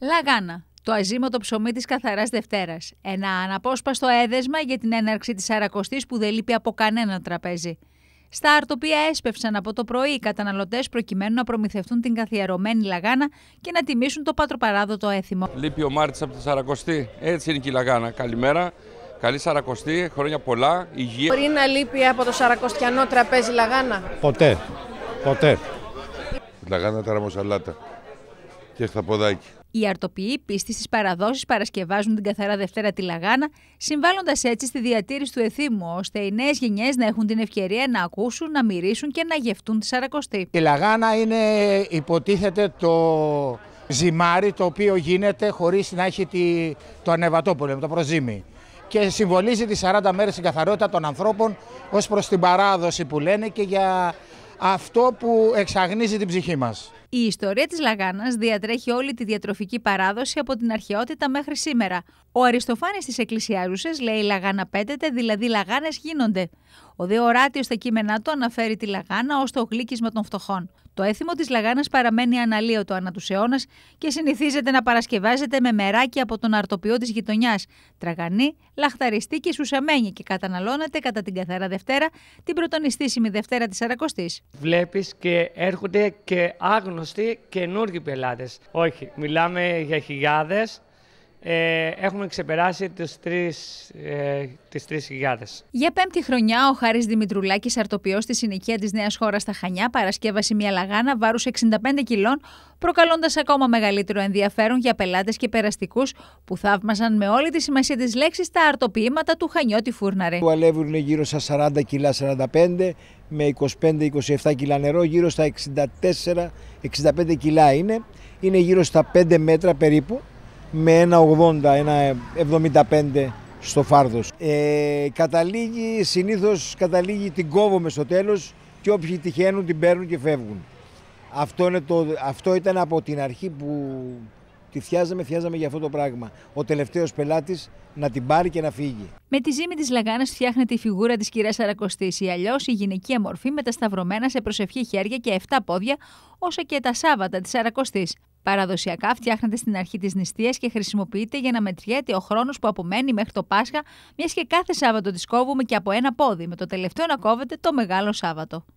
Λαγάνα. Το αζήμωτο ψωμί της Καθαράς Δευτέρας. Ένα αναπόσπαστο έδεσμα για την έναρξη της Αρακοστή που δεν λείπει από κανένα τραπέζι. Στα αρτοπία έσπευσαν από το πρωί οι καταναλωτές προκειμένου να προμηθευτούν την καθιερωμένη λαγάνα και να τιμήσουν το πατροπαράδοτο έθιμο. Λείπει ο Μάρτης από τη Σαρακοστή. Έτσι είναι και η λαγάνα. Καλημέρα. Καλή Σαρακοστή, χρόνια πολλά, υγεία. Μπορεί να λείπει από το Σαρακοστιανό τραπέζι λαγάνα. Ποτέ. Ποτέ. Λαγάνα και στα ποδάκια. Οι αρτοποιοί πίστη στις παραδόσεις παρασκευάζουν την καθαρά Δευτέρα τη Λαγάνα, συμβάλλοντας έτσι στη διατήρηση του εθήμου, ώστε οι νέες γενιές να έχουν την ευκαιρία να ακούσουν, να μυρίσουν και να γευτούν τη Σαρακοστή. Η Λαγάνα είναι υποτίθεται το ζυμάρι το οποίο γίνεται χωρίς να έχει τη... το ανεβατόπολεμο, το προζύμι. Και συμβολίζει τις 40 μέρε την καθαρότητα των ανθρώπων ως προς την παράδοση που λένε και για αυτό που εξαγνίζει την ψυχή μας. Η ιστορία της λαγάνας διατρέχει όλη τη διατροφική παράδοση από την αρχαιότητα μέχρι σήμερα. Ο Αριστοφάνης της Εκκλησιάζουσε λέει Λαγάνα πέτεται, δηλαδή λαγάνες γίνονται. Ο δε οράτιος στα κείμενά του αναφέρει τη Λαγάνα ως το γλύκισμα των φτωχών. Το έθιμο της Λαγάνας παραμένει αναλύωτο ανά τους αιώνα και συνηθίζεται να παρασκευάζεται με μεράκι από τον αρτοπιό της γειτονιάς, τραγανή, λαχταριστή και σουσαμένη και καταναλώνεται κατά την καθαρά Δευτέρα, την πρωτονιστήσιμη Δευτέρα της Αρακοστής. Βλέπεις και έρχονται και άγνωστοι γνωστοί καινούργιοι πελάτες. Όχι, μιλάμε για χιλιάδες ε, έχουμε ξεπεράσει τις τρεις, ε, 3.000. Για πέμπτη χρονιά, ο Χάρης Δημητρουλάκης, αρτοποιός στη συνοικία της Νέας Χώρας στα Χανιά, παρασκεύασε μια λαγάνα βάρους 65 κιλών, προκαλώντας ακόμα μεγαλύτερο ενδιαφέρον για πελάτες και περαστικούς που θαύμασαν με όλη τη σημασία της λέξης τα αρτοποιήματα του Χανιώτη Φούρναρη. Που είναι γύρω στα 40 κιλά, 45 με 25-27 κιλά νερό, γύρω στα 64-65 κιλά είναι. Είναι γύρω στα 5 μέτρα περίπου με ένα 80, ένα 75 στο φάρδος. Ε, καταλήγει, συνήθως καταλήγει την κόβουμε στο τέλος και όποιοι τυχαίνουν την παίρνουν και φεύγουν. Αυτό, είναι το, αυτό ήταν από την αρχή που τη φτιάζαμε, θιάζαμε για αυτό το πράγμα. Ο τελευταίος πελάτης να την πάρει και να φύγει. Με τη ζύμη της λαγάνας φτιάχνεται η φιγούρα της κυρίας Σαρακοστή ή αλλιώς η γυναικεία μορφή με τα σταυρωμένα σε προσευχή χέρια και 7 πόδια, όσο και τα Σάββατα της Σαρακοστή. Παραδοσιακά φτιάχνεται στην αρχή της νηστείας και χρησιμοποιείται για να μετριέται ο χρόνος που απομένει μέχρι το Πάσχα, μιας και κάθε Σάββατο της κόβουμε και από ένα πόδι, με το τελευταίο να κόβεται το Μεγάλο Σάββατο.